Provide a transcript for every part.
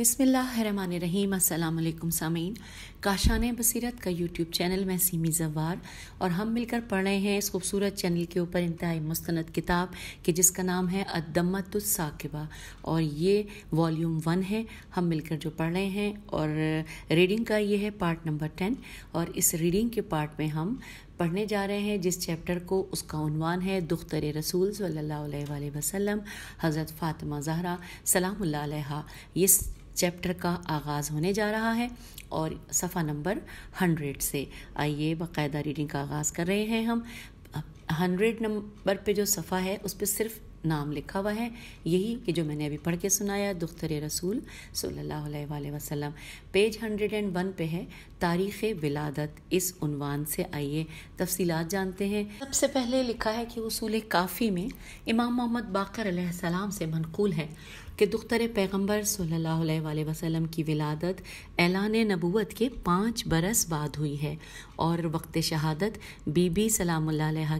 बिसमीम अल्लाम सामीन काशान बसीरत का यूट्यूब चैनल में सीमी जवार और हम मिलकर पढ़ रहे हैं इस खूबसूरत चैनल के ऊपर इंतहाई मुस्तंद किताब कि जिसका नाम है अदमतुलसाकिबा और ये वॉल्यूम वन है हम मिलकर जो पढ़ रहे हैं और रीडिंग का ये है पार्ट नंबर टेन और इस रीडिंग के पार्ट में हम पढ़ने जा रहे हैं जिस चैप्टर को उसका उनवान है दुख्तर रसूल सल्ला अलैहि हज़रत फ़ातिमा ज़हरा सलाम ये चैप्टर का आगाज़ होने जा रहा है और सफ़ा नंबर हंड्रेड से आइए बाकायदा रीडिंग का आगाज़ कर रहे हैं हम हंड्रेड नंबर पे जो सफ़ा है उस पर सिर्फ नाम लिखा हुआ है यही कि जो मैंने अभी पढ़ के सुनाया दुख्तर रसूल सल्ला वसलम पेज हंड्रेड एंड वन पे है तारीख़ विलादत इस उनवान से आइए तफसीलात जानते हैं सबसे पहले लिखा है कि उसूल काफ़ी में इमाम मोहम्मद बाकर सलाम से मनकूल है कि दुख्तर पैगम्बर सल्ला वसम की विलादत ऐलान नबूत के पाँच बरस बाद हुई है और वक्त शहादत बीबी सलाम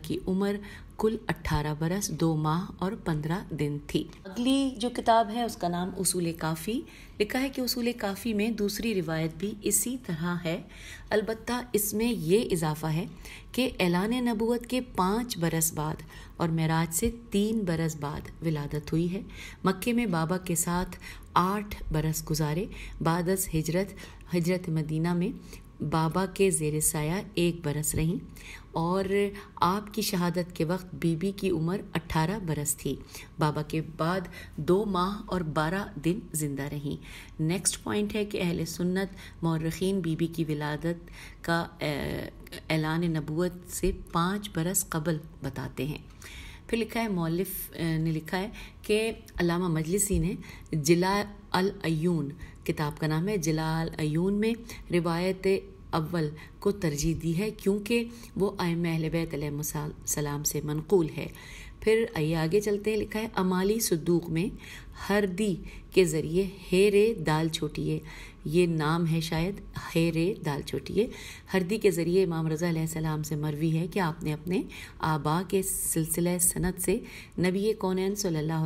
की उम्र कुल 18 बरस दो माह और 15 दिन थी अगली जो किताब है उसका नाम उसूल काफ़ी लिखा है कि उसूल काफ़ी में दूसरी रिवायत भी इसी तरह है अलबत्ता इसमें ये इजाफा है कि ऐलान नबूत के पाँच बरस बाद और महराज से तीन बरस बाद विलादत हुई है मक्के में बाबा के साथ आठ बरस गुजारे बादस हिजरत हजरत मदीना में बाबा के जेर साया एक बरस रहीं और आपकी शहादत के वक्त बीबी की उम्र 18 बरस थी बाबा के बाद दो माह और 12 दिन जिंदा रहीं नेक्स्ट पॉइंट है कि अहल सुन्नत मौरखीन बीबी की विलादत का ऐलान नबूत से पाँच बरस कबल बताते हैं फिर लिखा है मौलिफ ने लिखा है कि अलामा मजलिसी ने जिला अल अयून किताब का नाम है जिला अल अयून में रिवायत अव्वल को तरजीह दी है क्योंकि वो आयम बैत सलाम से मनकूल है फिर आइए आगे चलते हैं लिखा है अमाली सदूक में हरदी के ज़रिए हेरे दाल छोटिए ये नाम है शायद हेरे दाल चोटिए हरदी के ज़रिए इमाम रज़ा सलाम से मरवी है कि आपने अपने आबा के सिलसिले सनत से नबी कौन सल्ला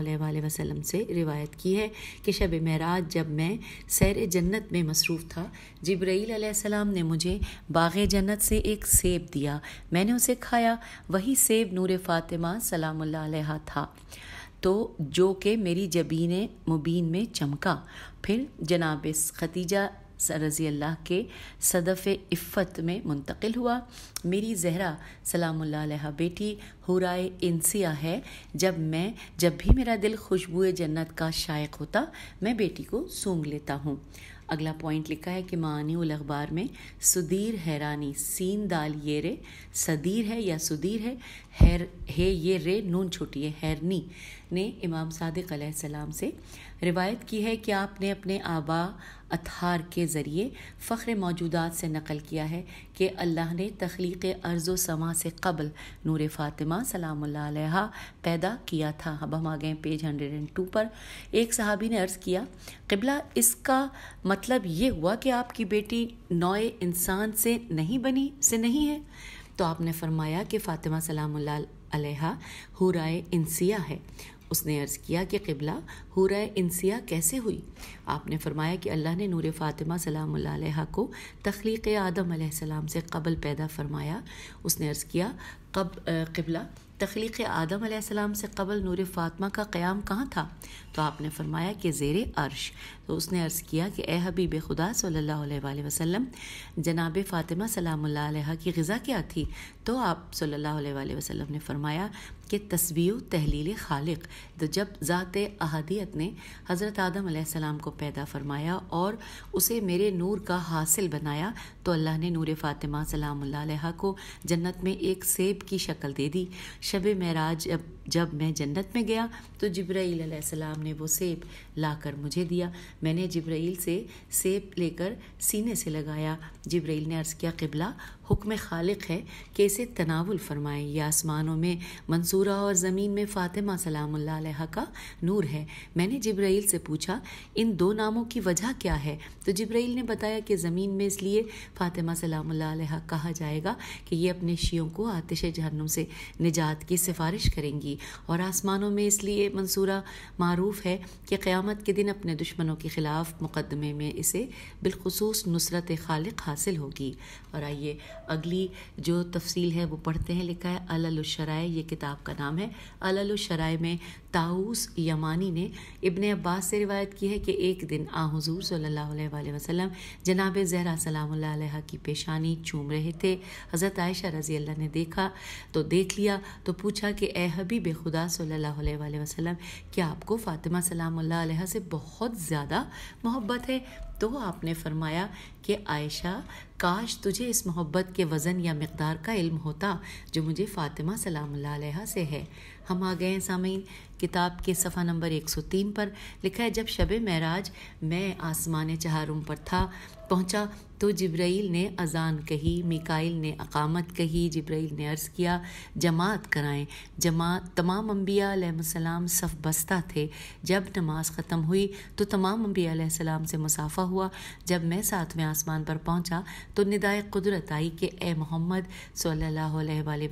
वसलम से रिवायत की है कि शब महराज जब मैं सैर जन्नत में मसरूफ़ था जबरील ने मुझे बाग जन्नत से एक सेब दिया मैंने उसे खाया वही सेब नूर फातिमा सलाम था तो जो कि मेरी जबीन मुबीन में चमका फिर जनाब खतीजा रज़ी अल्लाह के सदफ़ इफ़त में मुंतकिल हुआ मेरी जहरा सलामुल्लाह बेटी हुराए इंसिया है जब मैं जब भी मेरा दिल खुशबू जन्नत का शायक होता मैं बेटी को सूंघ लेता हूँ अगला पॉइंट लिखा है कि मानी उल अखबार में सुदीर हैरानी सीन दाल ये रे सदीर है या सुदीर है हैर हे ये रे नून छोटी है हैरनी ने इमाम सादिक सलाम से रिवायत की है कि आपने अपने आबा अथार के ज़रिए फ़ख्र मौजूदात से नकल किया है कि अल्लाह ने तख्लीक अर्ज़ समा से कबल नूर फ़ातिमा सलाम पैदा किया था अब हम आ गए पेज हंड्रेड एंड टू पर एक सहाबी ने अर्ज़ किया किबला इसका मतलब ये हुआ कि आपकी बेटी नोए इंसान से नहीं बनी से नहीं है तो आपने फरमाया कि फ़ातिमा सलाम उल्ला हुराए इंसिया है उसने अर्ज़ किया कि किबला हुरा इंसिया कैसे हुई आपने फरमाया कि अल्लाह ने नूर फ़ातिमा सलाम को तख्लीक आदम सलाम से कबल पैदा फरमाया उसने अर्ज़ किया कब किबला तख्लीक आदम सलाम से कबल नूर फ़ातिमा का क़्याम कहाँ था तो आपने फरमाया कि ज़ेर अर्श तो उसने अर्ज़ किया कि ए हबीब खुदा सल्ला वसम जनाब फ़ातिमा सलाम की गज़ा क्या थी तो आप सल्ला वसम ने फरमाया कि तस्वीर तहलील खालिक तो जब ज़ात अहदियत ने हज़रत आदम सलाम को पैदा फरमाया और उसे मेरे नूर का हासिल बनाया तो अल्लाह ने नूर फ़ातिमा सलाम को जन्नत में एक सेब की शक्ल दे दी शब महराज जब मैं जन्नत में गया तो जब्राईल सलाम ने वो सेब लाकर मुझे दिया मैंने जब्राईल से सेब लेकर सीने से लगाया जब्राईल ने अर्ज़ किया किबला हुक्म खालिक है कि इसे तनावुल फरमाएं यह आसमानों में मंसूरा और ज़मीन में फ़ातिमा सलाम का नूर है मैंने जब्राइल से पूछा इन दो नामों की वजह क्या है तो जब्राइल ने बताया कि ज़मीन में इसलिए फ़ातिमा सलाम कहा जाएगा कि ये अपने शियों को आतिश जहन्नुम से निजात की सिफारिश करेंगी और आसमानों में इसलिए मंसूरा मरूफ है कि क़्यामत के दिन अपने दुश्मनों के ख़िलाफ़ मुकदमे में इसे बिलखसूस नुसरत खालिक हासिल होगी और आइए अगली जो तफसील है वो पढ़ते हैं लिखा है अलशराय ये किताब का नाम है अलशराय में ताऊस यमानी ने इबन अब्बास से रिवायत की है कि एक दिन आ हजूर सल्ला वसलम जनाब जहरा सलाम की पेशानी चूम रहे थे हज़रत आयशा रजी अल्लाह ने देखा तो देख लिया तो पूछा कि ए हबीब खुदा सल्ला वसलम क्या आपको फ़ातिमा सलाम से बहुत ज़्यादा मोहब्बत है तो आपने फरमाया कि आयशा काश तुझे इस मोहब्बत के वज़न या मकदार का इल्म होता जो मुझे फ़ातिमा सलाम से है हम आ गए सामीन किताब के सफ़ा नंबर 103 पर लिखा है जब शब महराज मैं आसमान चहारों पर था पहुंचा तो जब्राइल ने अजान कही मिकाइल ने अकामत कही जब्राइल ने अर्ज़ किया जमात कराएं जमात तमाम अम्बिया सफ़ बस्ता थे जब नमाज ख़त्म हुई तो तमाम अम्बिया से मुसाफ़ा हुआ जब मैं सातवें आसमान पर पहुंचा तो निदाय कुदरत आई कि ए मोहम्मद सल्ला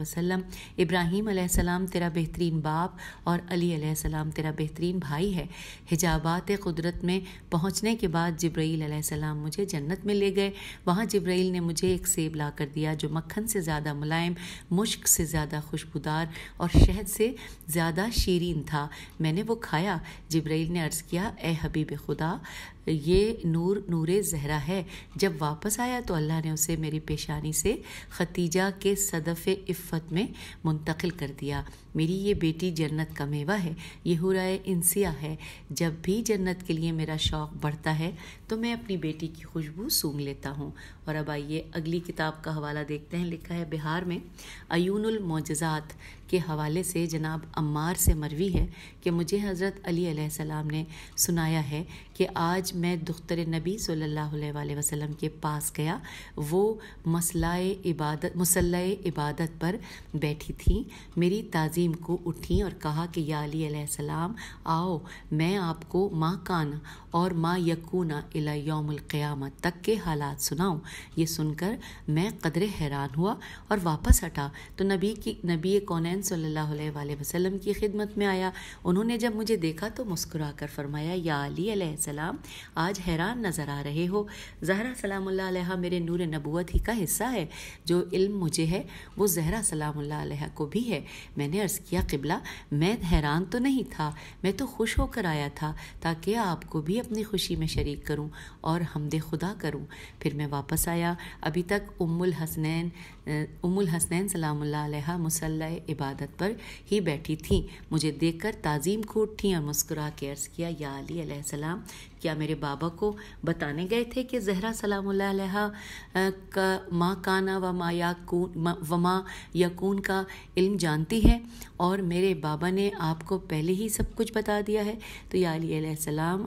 वसम इब्राहीम तेरा बेहतरीन बेहतरीन बाप और अली सलाम तेरा बेहतरीन भाई है हिजाबात कुदरत में पहुंचने के बाद जब्रैल सलाम मुझे जन्नत में ले गए वहाँ जब्रैल ने मुझे एक सेब ला कर दिया जो मक्खन से ज़्यादा मुलायम मुश्क से ज़्यादा खुशबूदार और शहद से ज़्यादा शीरीन था मैंने वो खाया जब्रैल ने अर्ज़ किया ए हबीब खुदा ये नूर नूर जहरा है जब वापस आया तो अल्लाह ने उसे मेरी पेशानी से खतीजा के सदफ़ इफ़त में मुंतकिल कर दिया मेरी ये बेटी जन्नत का मेवा है ये हुराए इंसिया है जब भी जन्नत के लिए मेरा शौक़ बढ़ता है तो मैं अपनी बेटी की खुशबू सूंघ लेता हूँ और अब आइए अगली किताब का हवाला देखते हैं लिखा है बिहार में अयूनमोजात के हवाले से जनाब अम्मार से मरवी है कि मुझे हज़रत अली सलाम ने सुनाया है कि आज मैं दुख्तर नबी सल्लल्लाहु अलैहि वसल्लम के पास गया वो मसलाए इबादत मसल इबादत पर बैठी थी मेरी ताज़ीम को उठी और कहा कि या अली सलाम आओ मैं आपको माँ काना और मा यकूना अला योमुल तक के हालात सुनाऊँ ये सुनकर मैं कदर हैरान हुआ और वापस हटा तो नबी की नबी कौन सल्ला वसलम की खिदमत में आया उन्होंने जब मुझे देखा तो मुस्कुरा कर फरमाया या आज हैरान नज़र आ रहे हो जहरा सलाम मेरे नूर नबूत ही का हिस्सा है जो इल्म मुझे है वो जहरा सलाम को भी है मैंने अर्ज़ किया किबला मैं हैरान तो नहीं था मैं तो खुश होकर आया था ताकि आपको भी अपनी खुशी में शरीक करूं और हमद खुदा करूं फिर मैं वापस आया अभी तक उमुल हसनैन उमुल हसनैन सलामुल्लाह मुसल इबादत पर ही बैठी थी मुझे देखकर ताज़ीम को उठी और मुस्कुरा के अर्ज़ किया या अली सलाम क्या मेरे बाबा को बताने गए थे कि जहरा सलाम का माँ काना व माँ याकून व माँ यकून का इल्म जानती है और मेरे बाबा ने आपको पहले ही सब कुछ बता दिया है तो या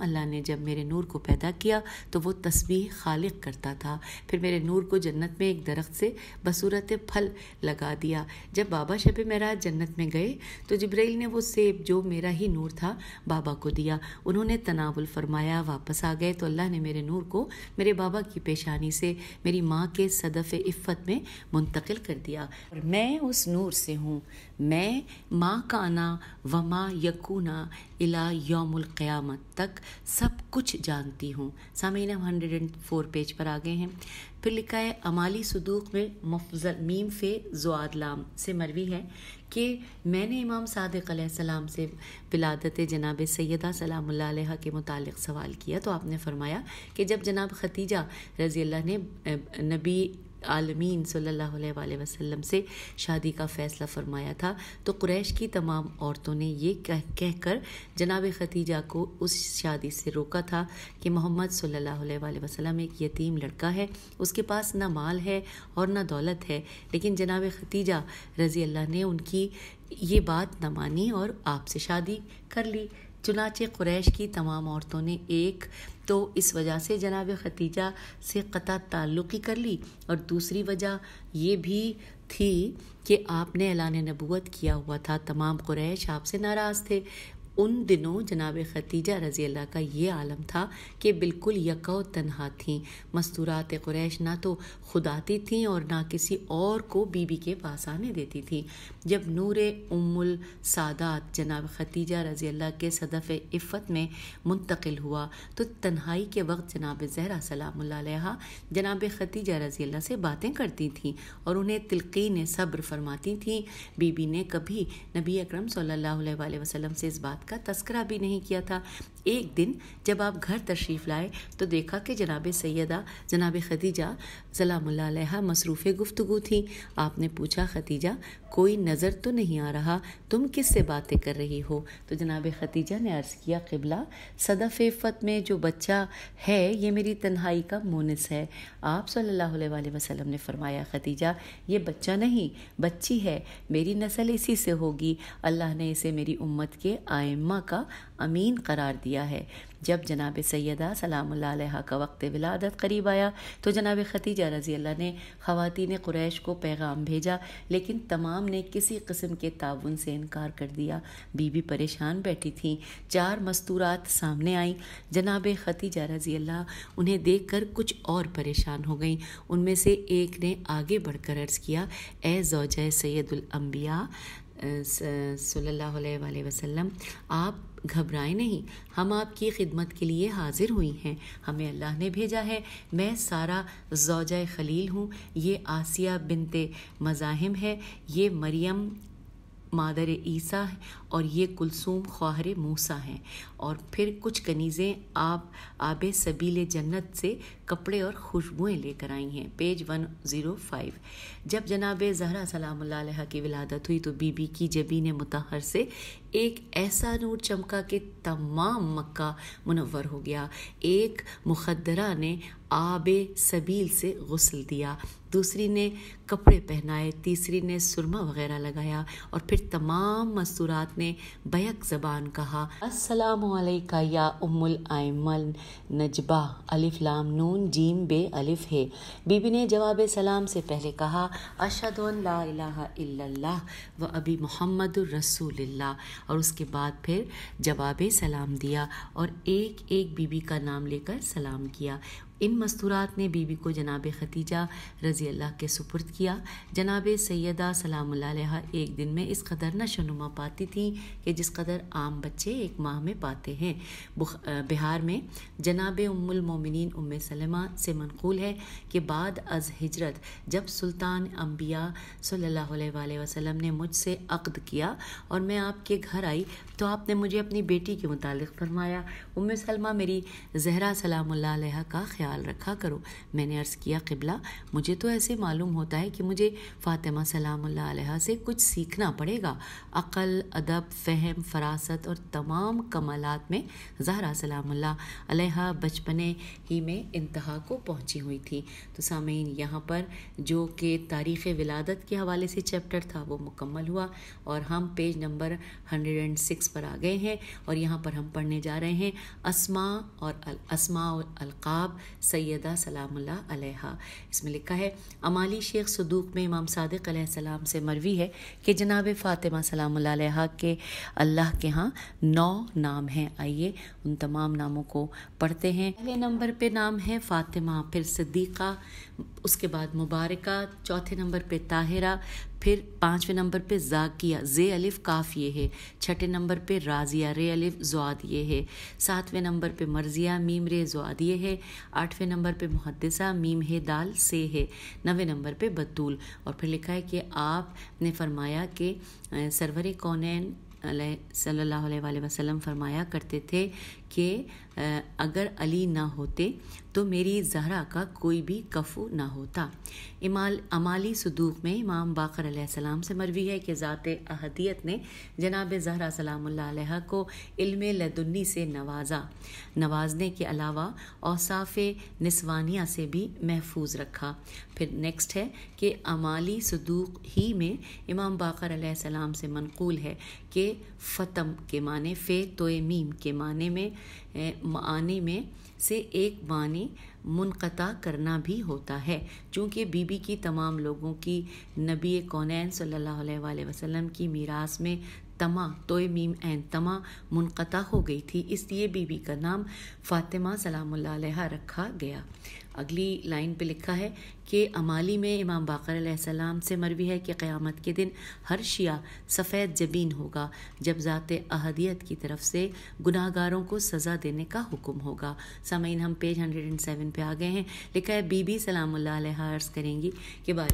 अल्लाह ने जब मेरे नूर को पैदा किया तो वो तस्वीर खालिक करता था फिर मेरे नूर को जन्नत में एक दरख्त से बसूरत फल लगा दिया जब बाबा शब मेरा जन्नत में गए तो जब्रैल ने वो सेब जो मेरा ही नूर था बाबा को दिया उन्होंने तनावुल फरमाया वापस आ गए तो अल्लाह ने मेरे नूर को मेरे बाबा की पेशानी से मेरी माँ के सदफ़ इफ़त में मुंतकिल कर दिया और मैं उस नूर से हूँ मैं माँ काना व माँ यकूना इला योमुल तक सब कुछ जानती हूँ सामीन हम हंड्रेड एंड फोर पेज पर आ गए हैं फिर लिखा है अमाली सदूक में मफजल मीम फे जुआद लाम से मरवी है कि मैंने इमाम सादक सलाम से विलादत जनाब सैदा सलाम के मुतल सवाल किया तो आपने फरमाया कि जब जनाब खतीजा रज़ी अल्लाह ने नबी आलमीन सल्लल्लाहु अलैहि वसल्लम से शादी का फ़ैसला फरमाया था तो कुरैश की तमाम औरतों ने यह कह कहकर जनाब खतीजा को उस शादी से रोका था कि मोहम्मद सल्लल्लाहु अलैहि वसल्लम एक यतीम लड़का है उसके पास ना माल है और ना दौलत है लेकिन जनाब खतीजा रज़ी अल्लाह ने उनकी ये बात न मानी और आपसे शादी कर ली चुनाचे कुरैश की तमाम औरतों ने एक तो इस वजह से जनाब खतीजा से क़ता ताल्लुक़ ही कर ली और दूसरी वजह ये भी थी कि आपने ऐलान नबूत किया हुआ था तमाम क्रैश आपसे नाराज़ थे उन दिनों जनाब खतीजा रज़ी अल्लाह का ये आलम था कि बिल्कुल यको तनहा थी मस्तूरात क्रैश ना तो खुदाती थी और ना किसी और को बीबी के पास आने देती थी जब नूर उमुल सादात जनाब खतीजा रज़ी अल्लाह के सदफ़ इफ़त में मुंतकिल हुआ तो तन्हाई के वक्त जनाब जहरा सलाम जनाब खतीजा रज़ी अल्लाह से बातें करती थीं और उन्हें तिलकीन सब्र फरमाती थीं बीबी ने कभी नबी अकरम सल्लल्लाहु अलैहि वसल्लम से इस बात का तस्करा भी नहीं किया था एक दिन जब आप घर तशरीफ़ लाए तो देखा कि जनाब सैदा जनाब खदीजा सलामल्ला मसरूफ़ गुफ्तगु थी आपने पूछा खदीजा कोई नज़र तो नहीं आ रहा तुम किस से बातें कर रही हो तो जनाब खदीजा ने अर्ज़ किया किबला सदफ़ फत में जो बच्चा है ये मेरी तन्हाई का मोनस है आप सल्लल्लाहु अलैहि वसल्लम ने फरमाया खदीजा ये बच्चा नहीं बच्ची है मेरी नस्ल इसी से होगी अल्लाह ने इसे मेरी उम्मत के आयमा का अमीन करार दिया है जब जनाब सैदा सलाम का वक्त विलादत करीब आया तो जनाब खतीजा रजी अल्लाह ने ख़वान क्रैश को पैगाम भेजा लेकिन तमाम ने किसी कस्म के ताउन से इनकार कर दिया बीबी परेशान बैठी थी चार मस्तूरात सामने आई जनाब खतीजा रजी अल्लाह उन्हें देख कर कुछ और परेशान हो गई उनमें से एक ने आगे बढ़कर अर्ज़ किया ए जोज सैदुलम्बिया सल्लल्लाहु अलैहि वसल्लम आप घबराएं नहीं हम आपकी खिदमत के लिए हाजिर हुई हैं हमें अल्लाह ने भेजा है मैं सारा जोजा खलील हूँ ये आसिया बिनते मज़ाहिम है ये मरियम मादर ईसा और ये कुलसूम ख्वाहर मूसा हैं और फिर कुछ कनीज़ें आप आब सबील जन्नत से कपड़े और खुशबुएं लेकर आई हैं पेज 105 जब जनाब जहरा सलाम की विलादत हुई तो बीबी की जबीन मुतहर से एक ऐसा नूर चमका कि तमाम मक्का मुनवर हो गया एक मुखदरा ने आब सबील से गसल दिया दूसरी ने कपड़े पहनाए तीसरी ने सुरमा वगैरह लगाया और फिर तमाम मस्तूरात ने ने बैक जबान कहा अस्सलाम वालेका या उम्मुल आयमल नजबा अलिफ लाम नून जीम बे अलिफ है बीबी ने जवाब सलाम से पहले कहा अशद ला इलाहा इल्लल्लाह व अबी मोहम्मद रसूलुल्लाह और उसके बाद फिर जवाब सलाम दिया और एक एक बीबी का नाम लेकर सलाम किया इन मस्तूरात ने बीबी को जनाब खतीजा रज़ी अल्लाह के सुपुर्द किया जनाब सैदा सलाम एक दिन में इस कदर नशोनुमा पाती थी कि जिस कदर आम बच्चे एक माह में पाते हैं बिहार में जनाब उम्मिन उम सलमा से मनकूल है कि बाद अज हजरत जब सुल्तान अम्बिया सल्ला वसलम ने मुझसे अक्द किया और मैं आपके घर आई तो आपने मुझे अपनी बेटी के मुतल फरमाया उम सलमा मेरी जहरा सलाम का ख्याल ख्याल रखा करो मैंने अर्ज़ किया किबला मुझे तो ऐसे मालूम होता है कि मुझे फ़ातिमा सलामुल्ला से कुछ सीखना पड़ेगा अक़ल अदब फ़हम फरासत और तमाम कमालत में जहरा सलामुल्ला बचपन बचपने ही में इंतहा को पहुँची हुई थी तो सामीन यहाँ पर जो कि तारीख़ विलादत के हवाले से चैप्टर था वो मुकम्मल हुआ और हम page number hundred and six पर आ गए हैं और यहाँ पर हम पढ़ने जा रहे हैं असमा और अल, असमा अलकाब सैदा सलामुल्ला इसमें लिखा है अमाली शेख सदूक में इमाम सादिक सलाम से मरवी है कि जनाब फ़ातिमा सलामुल्ला के अल्लाह के यहाँ नौ नाम हैं आइए उन तमाम नामों को पढ़ते हैं पहले नंबर पे नाम है फ़ातिमा फिर सिद्दीक़ा उसके बाद मुबारका चौथे नंबर पे ताहिरा फिर पाँचवें नंबर पे जाकिया जे अलिफ काफ़ ये है छठे नंबर पे राजिया रे अलिफ जुआद ये है सातवें नंबर पे मर्जिया मीम रे जुआद ये है आठवें नंबर पे मुहदसा मीम है दाल से है नवे नंबर पे बतूल और फिर लिखा है कि आपने फरमाया कि सरवर कौन सल्लल्लाहु अलैहि वसल्लम फरमाया करते थे कि अगर अली ना होते तो मेरी जहरा का कोई भी कफ़ू ना होता इमाल अमाली सदूक में इमाम बाकर सलाम से मरवी है कि ज़ात अहदियत ने जनाब जहरा सलाम को इल्म लदुन्नी से नवाजा नवाजने के अलावा औसाफ नस्वानिया से भी महफूज रखा फिर नेक्स्ट है कि अमाली सदूक ही में इमाम बाकर सलाम से मनकूल है कि फ़तम के माने फ़े तो मीम के माने में आने में से एक बानी मुनक़ा करना भी होता है चूँकि बीबी की तमाम लोगों की नबी कौन सल्लल्लाहु वसलम की मीरास में तमा तोय मीम एन तमा मुनक़ा हो गई थी इसलिए बीबी का नाम फ़ातिमा सलाम रखा गया अगली लाइन पे लिखा है कि अमाली में इमाम बाकर सलाम से मरवी है कि क़्यामत के दिन हर शिया सफ़ेद जबीन होगा जब ज़ात अहदियत की तरफ से गुनाहगारों को सज़ा देने का हुक्म होगा सामीन हम पेज हंड्रेड एंड सेवन पर आ गए हैं लिखा है बीबी सलामुल्लाह हाँ, अर्ज़ करेंगी कि बार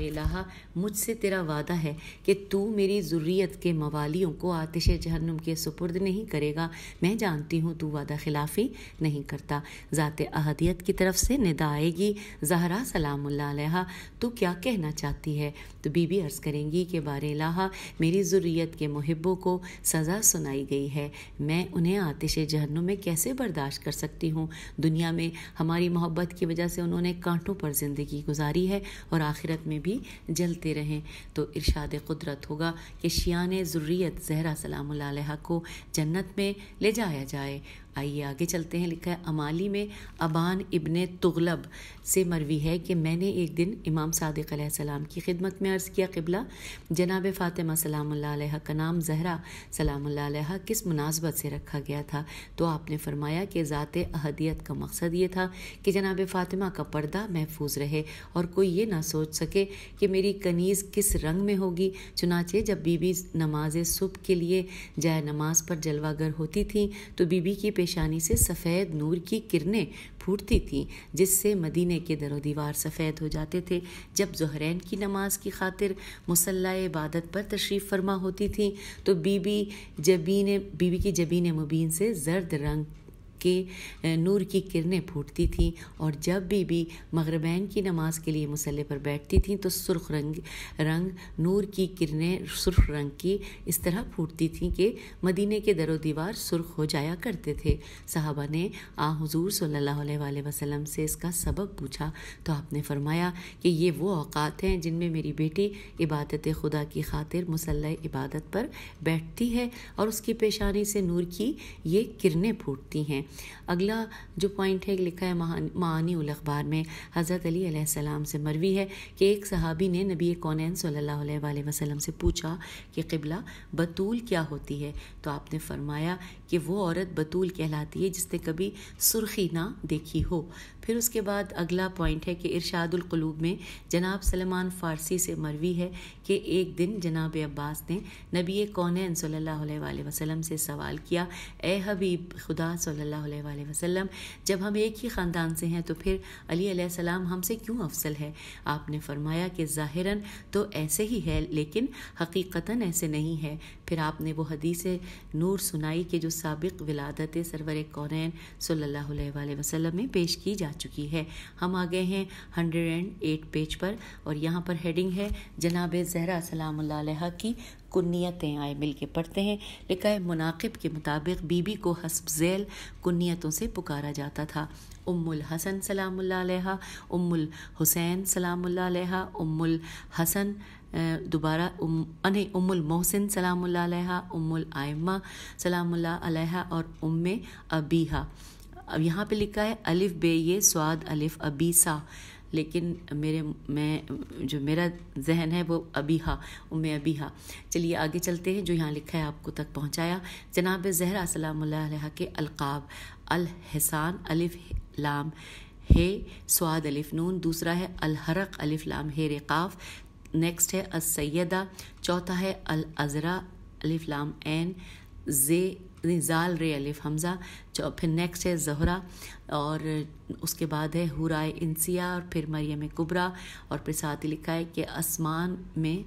मुझसे तेरा वादा है कि तू मेरी ज़रूरीत के मवालियों को आतिश जहन्नुम के सुपुर्द नहीं करेगा मैं जानती हूँ तू वादा खिलाफी नहीं करता ज़ात अहदियत की तरफ से निदा आएगी जहरा सलामुल्लाह सालहा तू क्या कहना चाहती है तो बीबी अर्ज करेंगी कि बार लाहा मेरी ज़रूरीत के मुहबों को सज़ा सुनाई गई है मैं उन्हें आतिश जहनों में कैसे बर्दाश्त कर सकती हूँ दुनिया में हमारी मोहब्बत की वजह से उन्होंने कांटों पर ज़िंदगी गुजारी है और आखिरत में भी जलते रहें तो इरशाद कुदरत होगा कि शियान ज़रूरीत जहरा सलाम को जन्नत में ले जाया जाए आइए आगे चलते हैं लिखा है अमाली में अबान इबन तुगलब से मरवी है कि मैंने एक दिन इमाम सादिक सलाम की खिदमत में अर्ज़ किया किबला जनाब फ़ातिमा सलाम का नाम जहरा सलाम किस मुनासबत से रखा गया था तो आपने फरमाया कि ज़ात अहदियत का मकसद ये था कि जनाब फ़ातिमा का पर्दा महफूज रहे और कोई ये ना सोच सके कि मेरी कनीज़ किस रंग में होगी चुनाचे जब बीबी नमाज सुबह के लिए जाय नमाज पर जलवागर होती थी तो बीबी की पेशानी से सफ़ेद नूर की किरणें फूटती थीं जिससे मदीने के दर दीवार सफ़ेद हो जाते थे जब जहरैन की नमाज की खातिर मुसल्ला इबादत पर तशरीफ़ फरमा होती थी तो बीबी जबीन बीबी की जबीन मुबीन से जर्द रंग के नूर की किरणें फूटती थीं और जब भी भी मगरबैन की नमाज के लिए मसल्ले पर बैठती थीं तो सुर्ख रंग रंग नूर की किरणें सुर्ख रंग की इस तरह फूटती थीं कि मदीने के दर दीवार सुर्ख हो जाया करते थे साहबा ने आ हजूर सल्ला वसलम से इसका सबक पूछा तो आपने फरमाया कि ये वो अवकात हैं जिनमें मेरी बेटी इबादत खुदा की खातिर मसल इबादत पर बैठती है और उसकी पेशानी से नूर की ये किरणें फूटती हैं अगला जो पॉइंट है लिखा है मानी उल अखबार में हज़रत अली से मरवी है कि एक सहाबी ने नबी कौन सल्ला वसलम से पूछा कि किबला बतूल क्या होती है तो आपने फरमाया कि वो औरत बतूल कहलाती है जिसने कभी सुर्खी ना देखी हो फिर उसके बाद अगला पॉइंट है कि इरशादुलकलूब में जनाब सलमान फ़ारसी से मरवी है कि एक दिन जनाब अब्बास ने नबी कौन सल्ला वसम से सवाल किया ए हबीब खुदा सल्ला वसम जब हम एक ही ख़ानदान से हैं तो फिर अली सलाम हमसे क्यों अफसल है आपने फरमाया कि ज़ाहिरन तो ऐसे ही है लेकिन हकीकता ऐसे नहीं है फिर आपने वो हदीस नूर सुनाई कि जो सबक विलादत सरवर कौन सल्ला वसलम में पेश की जा चुकी है हम आ गए हैं हंड्रेड एंड एट पेज पर और यहाँ पर हेडिंग है जनाब जहरा सलाम की कुन्नीतें आए मिल के पढ़ते हैं लिखा है मुनाकब के मुताबिक बीबी को हसब ज़ैल कुन्नीतों से पुकारा जाता था उम्मुल हसन सलाम उम्मुल हुसैन सलाम उम्मुल हसन दोबारा उम, अने उमुल मोहसिन सलामुल्ला उमुल आयमा सलामुल्ला और उम अबीहा अब यहाँ पे लिखा है अलिफ बे ये स्वाद अलिफ अबीसा लेकिन मेरे मैं जो मेरा जहन है वो अबीहा उम अबीहा चलिए आगे चलते हैं जो यहाँ लिखा है आपको तक पहुँचाया जनाब जहरा सलाम के अलकाब अलहसान अलिफ लाम हे स्वाद अलिफ नून दूसरा है अलहरक अलिफ लाम हे रेकाफ नेक्स्ट है असैदा चौथा है अल अज़रा लाम एन जे जाल रे अलिफ हमज़ा फिर नेक्स्ट है जहरा और उसके बाद है हुराए इंसिया और फिर मरियम कुबरा और फिर साथ ही लिखा है कि आसमान में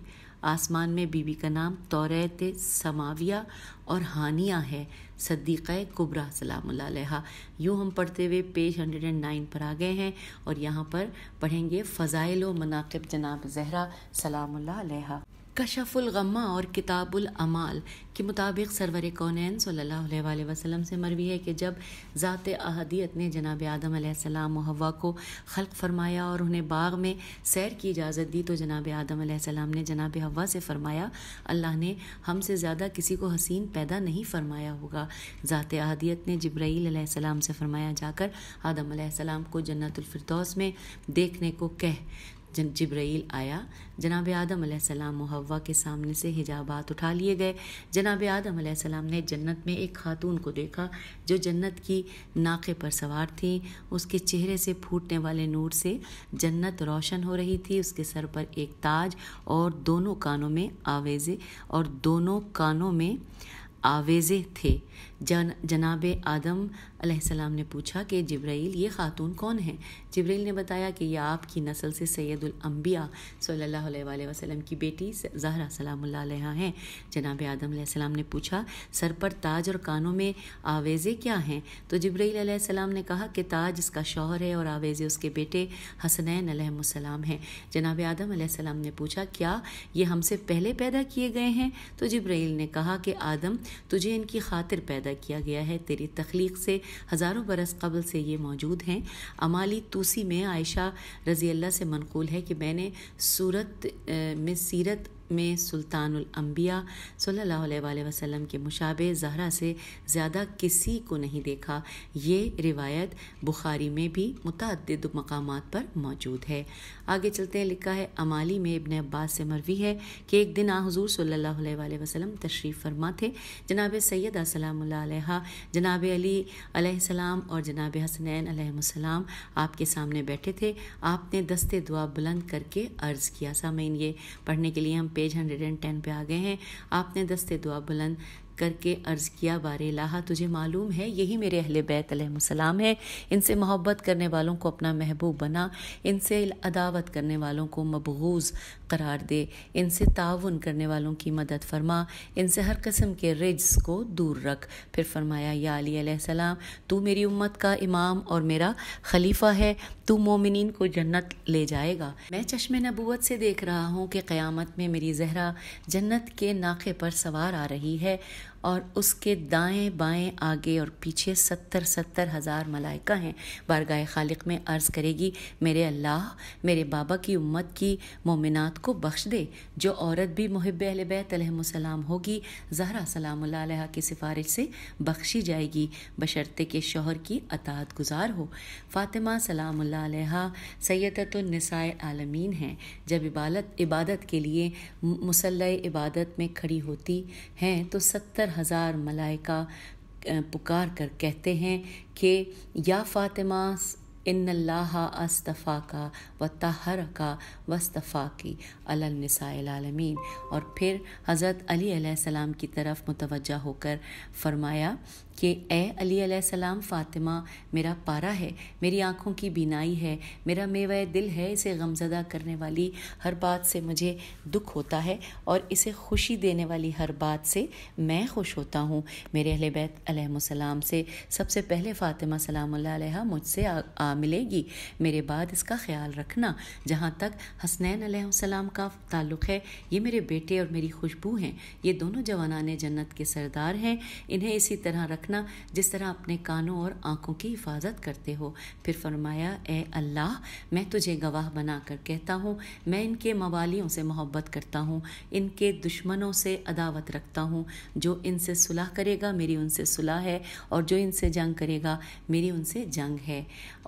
आसमान में बीबी का नाम तौरत समाविया और हानिया है सद्दीक़ कुबरा सलाम यूँ हम पढ़ते हुए पेज 109 पर आ गए हैं और यहाँ पर पढ़ेंगे फ़ज़ाइल व मनाकब जनाब जहरा सलाम कशफुल गम्मा और किताबुल अमाल के मुताबिक सरवर कौनैन सल्ला वसलम से मरवी है कि जब ज़ात अहदियत ने जनाब आदम आसमाम को ख़ल फरमाया और उन्हें बाग में सैर की इजाज़त दी तो जनाब आदम आसमाम ने जनाब हवा से फरमाया अल्लाह ने हमसे ज़्यादा किसी को हसीन पैदा नहीं फरमाया होगा ज़ात अहदियत ने जब्राईल से फरमाया जाकर आदम आसमाम को जन्नतफरदौस में देखने को कह जन जब्राइल आया जनाब आदम सलाम मुहवा के सामने से हिजाबात उठा लिए गए जनाब आदम सलाम ने जन्नत में एक खातून को देखा जो जन्नत की नाके पर सवार थी उसके चेहरे से फूटने वाले नूर से जन्नत रोशन हो रही थी उसके सर पर एक ताज और दोनों कानों में आवेज़े और दोनों कानों में आवेज़े थे जन जनाब आदम सलाम ने पूछा कि जब्राइल ये ख़ातून कौन है जब्राइल ने बताया कि यह आपकी नस्ल से सैदुलम्बिया सल्ला वसलम की बेटी जहरा सलाम हैं जनाब आदम सलाम ने पूछा सर पर ताज और कानों में आवेज़े क्या हैं तो जब्राइल सलाम ने कहा कि ताज इसका शौहर है और आवेज़े उसके बेटे हसनैन सलाम हैं जनाब आदम सलाम ने पूछा क्या ये हमसे पहले पैदा किए गए हैं तो जब्राइल ने कहा कि आदम तुझे इनकी खातिर पैदा पैदा किया गया है तेरी तख्लीक से हज़ारों बरस कबल से ये मौजूद हैं अमाली तूसी में आयशा रज़ी अल्लाह से मनकूल है कि मैंने सूरत में सीरत में सुल्तानुल अम्बिया सल्लल्लाहु अलैहि वसल्लम के मुशाबे जहरा से ज़्यादा किसी को नहीं देखा ये रिवायत बुखारी में भी मुतद मकाम पर मौजूद है आगे चलते हैं लिखा है अमाली में इबन अब्बास से मरवी है कि एक दिन आ हजूर सल्ला वसलम तशरीफ़ फरमा थे जनाब सैद असलम जनाब अली सलाम और जनाब हसनैन सलाम आपके सामने बैठे थे आपने दस्ते दुआ बुलंद करके अर्ज़ किया सामीन ये पढ़ने के लिए हम पेज 110 पे आ गए हैं आपने दस्ते दुआ बुलंद करके अर्ज़ किया बारे लाहा तुझे मालूम है यही मेरे अहल बैतलम है इनसे मोहब्बत करने वालों को अपना महबूब बना इनसे अदावत करने वालों को मबगूज़ करार दे इनसे ताउन करने वालों की मदद फरमा इनसे हर कस्म के रिज्स को दूर रख फिर फरमाया या अली सलाम तू मेरी उम्मत का इमाम और मेरा खलीफा है तू मोमिन को जन्नत ले जाएगा मैं चश्मे नबूत से देख रहा हूँ कि क़्यामत में मेरी जहरा जन्नत के नाके पर सवार आ रही है और उसके दाएं बाएं आगे और पीछे सत्तर सत्तर हज़ार मलाइका हैं बारगाह खालिक में अर्ज़ करेगी मेरे अल्लाह मेरे बाबा की उम्मत की मोमिनात को बख्श दे जो औरत भी महब अलबैतम होगी जहरा सलाम की सिफारिश से बख्शी जाएगी बशर्ते के शोहर की अतात गुजार हो फ़ातिमा सलाम सैदतनसाय आलमीन हैं जब इबालत इबादत के लिए मुसल इबादत में खड़ी होती हैं तो सत्तर हजार मलाइका पुकार कर कहते हैं कि या फ़ातिमा इन अल्लाह अस्तफ़ा का व तहर का वस्तफ़ा की अलनिसालमीन और फिर हज़रत अली सलाम की तरफ मुतवजा होकर फरमाया कि ए अली सलाम फ़ातिमा मेरा पारा है मेरी आँखों की बीनाई है मेरा मेवा दिल है इसे गमजदा करने वाली हर बात से मुझे दुख होता है और इसे खुशी देने वाली हर बात से मैं खुश होता हूँ मेरे अहल बैतम से सबसे पहले फ़ातिमा सलाम मुझसे आ, आ मिलेगी मेरे बाद इसका ख्याल रखना जहाँ तक हसनैन सलाम का ताल्लुक़ है ये मेरे बेटे और मेरी खुशबू हैं ये दोनों जवानान जन्नत के सरदार हैं इन्हें इसी तरह रखना रखना जिस तरह अपने कानों और आँखों की हिफाजत करते हो फिर फरमाया ए अल्लाह मैं तुझे गवाह बनाकर कहता हूँ मैं इनके मवालियों से मोहब्बत करता हूँ इनके दुश्मनों से अदावत रखता हूँ जो इनसे सुलह करेगा मेरी उनसे सुलह है और जो इनसे जंग करेगा मेरी उनसे जंग है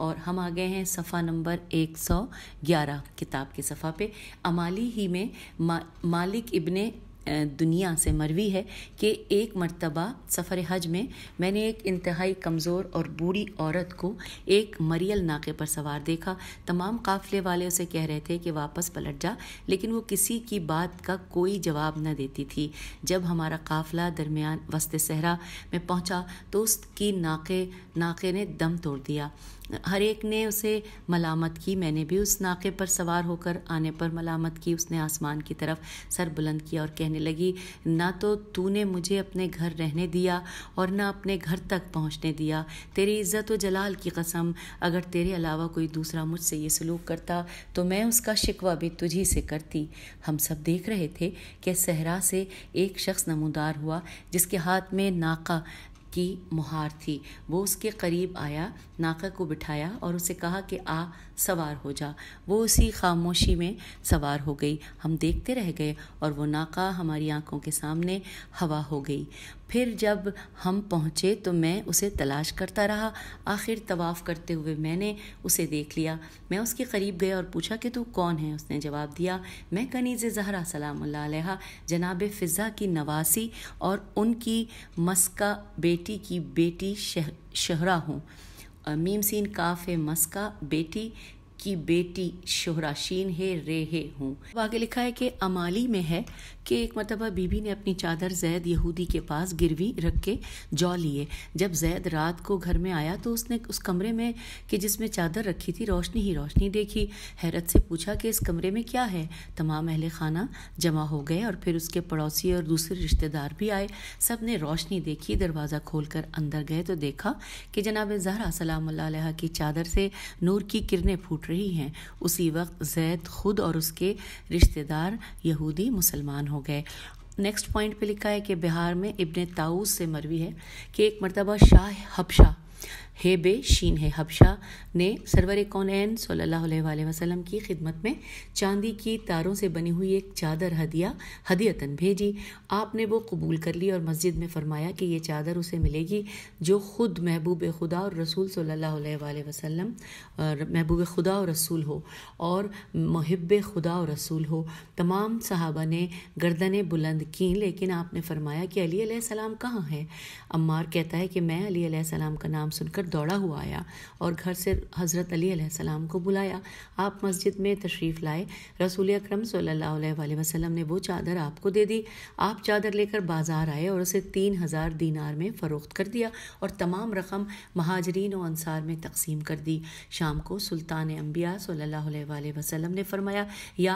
और हम आ गए हैं सफ़ा नंबर 111 किताब के सफ़ा पे अमाली ही में मा, मालिक इब्ने दुनिया से मरवी है कि एक मरतबा सफ़र हज में मैंने एक इंतहाई कमज़ोर और बूढ़ी औरत को एक मरियल नाके पर सवार देखा तमाम काफिले वाले उसे कह रहे थे कि वापस पलट जा लेकिन वो किसी की बात का कोई जवाब न देती थी जब हमारा काफ़िला दरमियान वस्त सहरा में पहुंचा तो उसकी नाके नाके ने दम तोड़ दिया हर एक ने उसे मलामत की मैंने भी उस नाके पर सवार होकर आने पर मलामत की उसने आसमान की तरफ सर बुलंद किया और कहने लगी ना तो तूने मुझे अपने घर रहने दिया और ना अपने घर तक पहुंचने दिया तेरी इज्जत व जलाल की कसम अगर तेरे अलावा कोई दूसरा मुझसे ये सलूक करता तो मैं उसका शिकवा भी तुझी से करती हम सब देख रहे थे कि सहरा से एक शख्स नमोदार हुआ जिसके हाथ में नाका की मुहार थी वो उसके करीब आया नाका को बिठाया और उसे कहा कि आ सवार हो जा वो उसी खामोशी में सवार हो गई हम देखते रह गए और वो नाका हमारी आंखों के सामने हवा हो गई फिर जब हम पहुँचे तो मैं उसे तलाश करता रहा आखिर तवाफ़ करते हुए मैंने उसे देख लिया मैं उसके करीब गया और पूछा कि तू कौन है उसने जवाब दिया मैं कनीज़ जहरा सलाम जनाब फ़िज़ा की नवासी और उनकी मस्का बेटी की बेटी शह, शहरा हूँ मीम सीन काफ़े मस्का बेटी की बेटी शोहराशीन है रे है हूँ आगे लिखा है कि अमाली में है कि एक मरतबा बीबी ने अपनी चादर जैद यहूदी के पास गिरवी रख के जौ लिए जब जैद रात को घर में आया तो उसने उस कमरे में कि जिसमें चादर रखी थी रोशनी ही रोशनी देखी हैरत से पूछा कि इस कमरे में क्या है तमाम अहल खाना जमा हो गए और फिर उसके पड़ोसी और दूसरे रिश्तेदार भी आए सब ने रोशनी देखी दरवाज़ा खोल कर अंदर गए तो देखा कि जनाब जहरा सलाम की चादर से नूर की किरणें फूट रही हैं उसी वक्त जैद खुद और उसके रिश्तेदार यहूदी मुसलमान हो गए नेक्स्ट पॉइंट पे लिखा है कि बिहार में इब्ने ताऊस से मरवी है कि एक मरतबा शाह हबशा हेबे शीन है हबशा ने सरवर कौन सल्लल्लाहु अलैहि की खिदमत में चांदी की तारों से बनी हुई एक चादर हदिया हदियतन भेजी आपने वो कबूल कर ली और मस्जिद में फरमाया कि ये चादर उसे मिलेगी जो खुद महबूब खुदा और रसूल सल्ला वसलम महबूब खुदा और रसूल हो और महब खुदा और रसूल हो तमाम सहाबा ने गर्दन बुलंद की लेकिन आपने फरमाया कि अली सलाम कहाँ हैं अम्मार कहता है कि मैं अली सलाम का नाम सुनकर दौड़ा हुआ आया और घर से हज़रत अली सलाम को बुलाया आप मस्जिद में तशरीफ़ लाए रसूल अक्रम वसल्लम ने वो चादर आपको दे दी आप चादर लेकर बाज़ार आए और उसे तीन हज़ार दीनार में फ़रोख्त कर दिया और तमाम रकम महाजरीन और अनसार में तकसीम कर दी शाम को सुल्तान अम्बिया सल्ला वसलम ने फरमाया या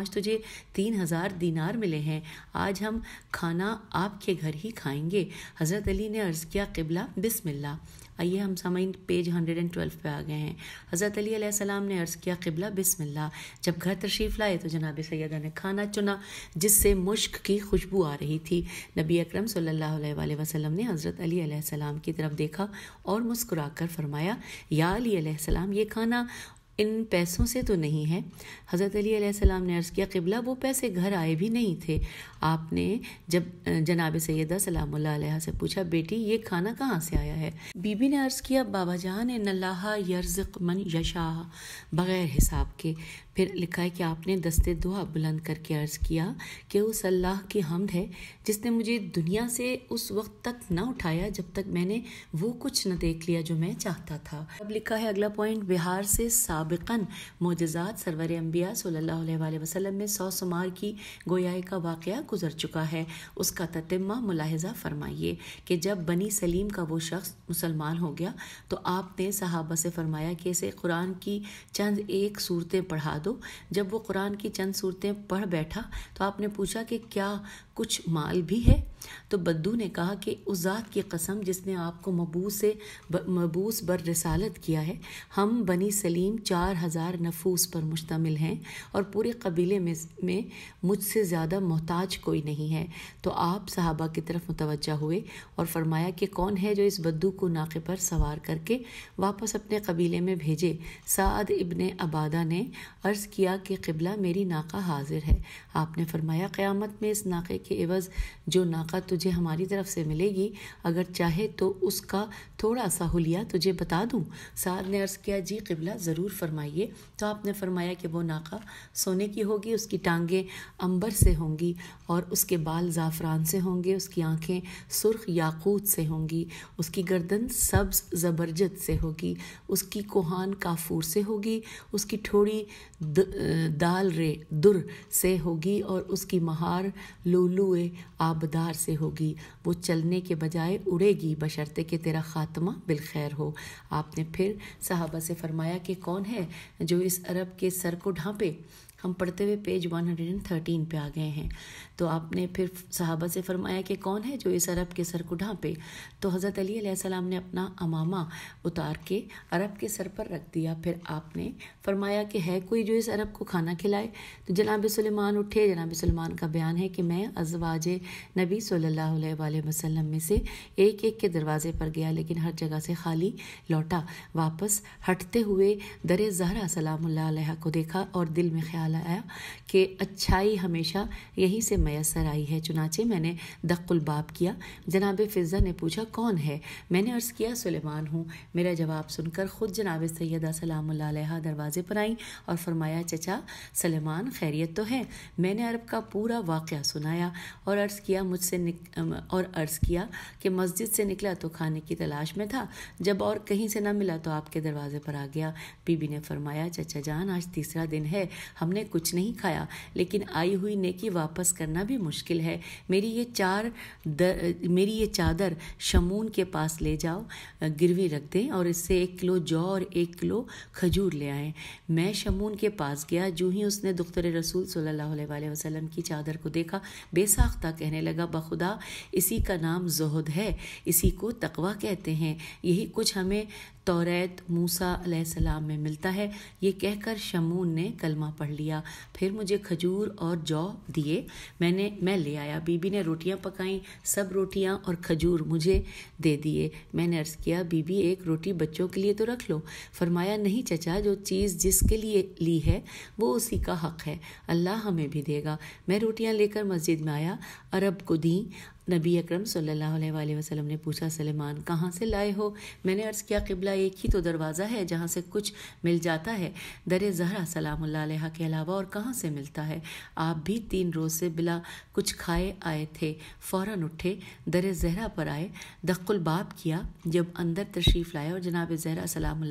आज तुझे तीन हज़ार दीनार मिले हैं आज हम खाना आपके घर ही खाएंगे हज़रत अली ने अर्ज़ किया किबला बिसमिल्ला आइए हम सामीन पेज हंड्रेड एंड ट्वेल्व पे आ गए हैं हज़रत अली सलाम ने अर्ज़ किया किबला बिसमिल्ला जब घर तशरीफ़ लाए तो जनाब सैदा ने खाना चुना जिससे मुश्क की खुशबू आ रही थी नबी अक्रम सल्ला वसलम ने हज़रत अलीसम की तरफ देखा और मुस्कुरा कर फरमाया या अलीसम ये खाना इन पैसों से तो नहीं है हज़रत अली सलाम ने अर्ज़ किया किबला वो पैसे घर आए भी नहीं थे आपने जब जनाब सैदा सलाम से पूछा बेटी ये खाना कहाँ से आया है बीबी ने अर्ज़ किया बाबा जहाँ ने नल्ला यर्जक मन यशाह बग़ैर हिसाब के फिर लिखा है कि आपने दस्ते दुआ बुलंद करके अर्ज़ किया कि उस अल्लाह की हमद है जिसने मुझे दुनिया से उस वक्त तक ना उठाया जब तक मैंने वो कुछ न देख लिया जो मैं चाहता था अब लिखा है अगला पॉइंट बिहार से सबकन मोजात सरवर अम्बिया सल्ला वसलम में सौ शुमार की गोयाई का वाक़ गुजर चुका है उसका ततिमा मुलाहजा फरमाइए कि जब बनी सलीम का वो शख्स मुसलमान हो गया तो आपने सहाबा से फरमाया कि इसे कुरान की चंद एक सूरतें पढ़ा दो जब वो कुरान की चंद सूरतें पढ़ बैठा तो आपने पूछा कि क्या कुछ माल भी है तो बद्दू ने कहा कि उस ज़ात की कसम जिसने आपको मबूस से मबूस बर रसालत किया है हम बनी सलीम चार हज़ार नफूस पर मुश्तमिल हैं और पूरे कबीले में में मुझसे ज़्यादा मोहताज कोई नहीं है तो आप सहाबा की तरफ मुतवजा हुए और फरमाया कि कौन है जो इस बद्दू को नाके पर सवार करके वापस अपने कबीले में भेजे साद इबन अबादा ने अर्ज़ किया कि किबला मेरी नाका हाजिर है आपने फरमाया क़्यामत में इस नाके के के एवज़ जो नाका तुझे हमारी तरफ से मिलेगी अगर चाहे तो उसका थोड़ा सा हुलिया तुझे तो बता दूँ साहब ने अर्ज़ किया जी किबला ज़रूर फरमाइए तो आपने फरमाया कि वो नाका सोने की होगी उसकी टांगें अंबर से होंगी और उसके बाल ज़ाफ़रान से होंगे उसकी आँखें सुर्ख याकूत से होंगी उसकी गर्दन सब्ज़ ज़बरजत से होगी उसकी कोहान काफूर से होगी उसकी ठोड़ी द, दाल रे दुर से होगी और उसकी महार लोलुए आबदार से होगी वो चलने के बजाय उड़ेगी बशर्ते कि तेरा खात खात्मा बिलखैर हो आपने फिर सहाबा से फरमाया कि कौन है जो इस अरब के सर को ढांपे हम पढ़ते हुए पेज 113 पे आ गए हैं तो आपने फिर सहाबा से फरमाया कि कौन है जो इस अरब के सर को ढांपे तो हज़रत अली सलाम ने अपना अमामा उतार के अरब के सर पर रख दिया फिर आपने फरमाया कि है कोई जो इस अरब को खाना खिलाए तो जनाब सुलेमान उठे जनाब सुलेमान का बयान है कि मैं अजवाज नबी सल्ला वसलम में से एक एक के दरवाजे पर गया लेकिन हर जगह से खाली लौटा वापस हटते हुए दर जहरा सलाम को देखा और दिल में ख्याल आया कि अच्छाई हमेशा यहीं से मैसर आई है चुनाचे मैंने दक्लबाप किया जनाब फिज़ा ने पूछा कौन है मैंने अर्ज़ किया सुलेमान हूँ मेरा जवाब सुनकर ख़ुद जनाब सैदा सलाम दरवाज़े पर आई और फरमाया चचा सलेमान खैरियत तो है मैंने अरब का पूरा वाक़ सुनाया और अर्ज़ किया मुझसे और अर्ज़ किया कि मस्जिद से निकला तो खाने की तलाश में था जब और कहीं से ना मिला तो आपके दरवाज़े पर आ गया बीबी ने फरमाया चचा जान आज तीसरा दिन है हमने मैंने कुछ नहीं खाया लेकिन आई हुई नेकी वापस करना भी मुश्किल है मेरी ये चार दर, मेरी ये चादर शमून के पास ले जाओ गिरवी रख दें और इससे एक किलो जौ और एक किलो खजूर ले आएँ मैं शमून के पास गया जो ही उसने दुख्तर रसूल सल्ला वसलम की चादर को देखा बेसाख्ता कहने लगा बखुदा इसी का नाम जहद है इसी को तकवा कहते हैं यही कुछ हमें तोरेत मूसा सलाम में मिलता है ये कहकर शमून ने कलमा पढ़ लिया दिया फिर मुझे खजूर और जौ दिए मैंने मैं ले आया बीबी ने रोटियां पकाई सब रोटियां और खजूर मुझे दे दिए मैंने अर्ज़ किया बीबी एक रोटी बच्चों के लिए तो रख लो फरमाया नहीं चचा जो चीज़ जिसके लिए ली है वो उसी का हक है अल्लाह हमें भी देगा मैं रोटियां लेकर मस्जिद में आया अरब को दी नबी अकरम सल्लल्लाहु अलैहि वसल्लम ने पूछा सलेमान कहाँ से लाए हो मैंने अर्ज़ किया किबला एक ही तो दरवाज़ा है जहाँ से कुछ मिल जाता है दर जहरा सलाम के अलावा और कहाँ से मिलता है आप भी तीन रोज़ से बिला कुछ खाए आए थे फ़ौर उठे दर जहरा पर आए दक्लबाब किया जब अंदर तशरीफ़ लाए और जनाब जहरा सलाम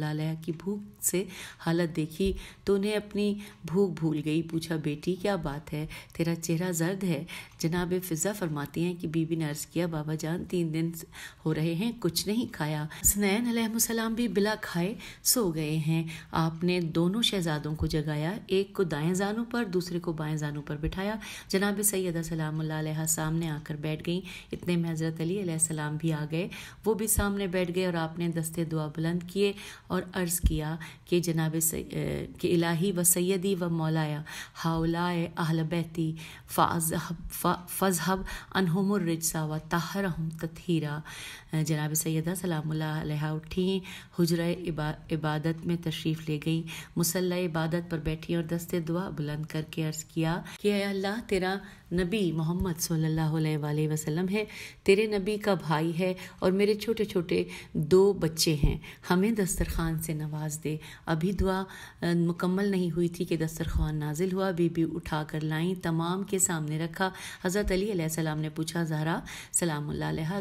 की भूख से हालत देखी तो उन्हें अपनी भूख भूल गई पूछा बेटी क्या बात है तेरा चेहरा जर्द है जनाब फिज़ा फरमाती हैं कि बीबी बीबी ने अर्ज किया बाबा जान तीन दिन हो रहे हैं कुछ नहीं खाया हसनैन सलाम भी बिला खाए सो गए हैं आपने दोनों शहजादों को जगाया एक को दाएं जानों पर दूसरे को बाएं जानों पर बिठाया जनाब सैदा सलाम सामने आकर बैठ गई इतने में हज़रत अली भी आ गए वो भी सामने बैठ गए और आपने दस्ते दुआ बुलंद किए और अर्ज़ किया कि जनाब के इलाही व सैदी व मौलाया हाउलाए अहल बैती फ़ज़हब अनहमर सा व ताहरहम तथीरा जनाब सैदा सलाम्ला उठी हजरा इबा, इबादत में तशरीफ़ ले गई मुसल इबादत पर बैठी और दस्ते दुआ बुलंद करके अर्ज़ किया कि अल्लाह तेरा नबी मोहम्मद सल्ला वसलम है तेरे नबी का भाई है और मेरे छोटे छोटे दो बच्चे हैं हमें दस्तरखान से नवाज दे अभी दुआ मुकम्मल नहीं हुई थी कि दस्तरखान नाजिल हुआ बीबी उठा कर लाई तमाम के सामने रखा हज़रत अली सलाम ने पूछा जहरा सलाम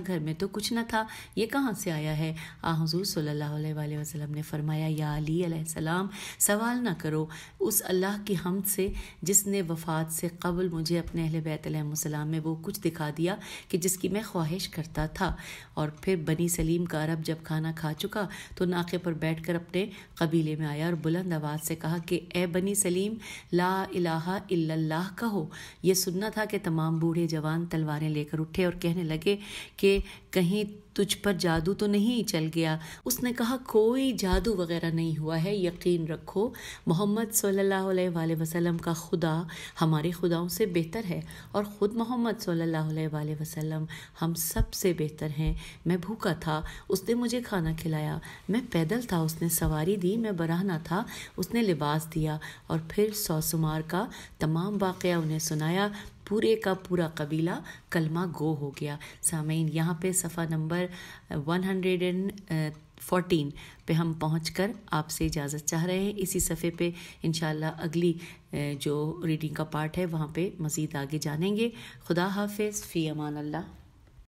घर में तो कुछ ना था था ये कहाँ से आया है आ हजूर सल्ला ने फरमाया या अली सलाम सवाल ना करो उस अल्लाह की हमद से जिसने वफ़ात से कबल मुझे अपने अहल बैतम में वो कुछ दिखा दिया कि जिसकी मैं ख्वाहिश करता था और फिर बनी सलीम का अरब जब खाना खा चुका तो नाके पर बैठ कर अपने कबीले में आया और बुलंद आवाज़ से कहा कि ए बनी सलीम ला अल्लाह कहो यह सुनना था कि तमाम बूढ़े जवान तलवारें लेकर उठे और कहने लगे कि कहीं तुझ पर जादू तो नहीं चल गया उसने कहा कोई जादू वगैरह नहीं हुआ है यकीन रखो मोहम्मद सल्लल्लाहु अलैहि वसल्लम का खुदा हमारे खुदाओं से बेहतर है और ख़ुद मोहम्मद सल्लल्लाहु अलैहि वसल्लम हम सब से बेहतर हैं मैं भूखा था उसने मुझे खाना खिलाया मैं पैदल था उसने सवारी दी मैं बराहना था उसने लिबास दिया और फिर सौसुमार का तमाम वाक़ उन्हें सुनाया पूरे का पूरा कबीला कलमा गो हो गया सामीन यहाँ पे सफ़ा number one hundred and fourteen पे हम पहुँच कर आपसे इजाज़त चाह रहे हैं इसी सफ़े पे इन अगली जो रीडिंग का पार्ट है वहाँ पे मज़ीद आगे जानेंगे खुदा हाफिज़ फ़ी अमान अल्लाह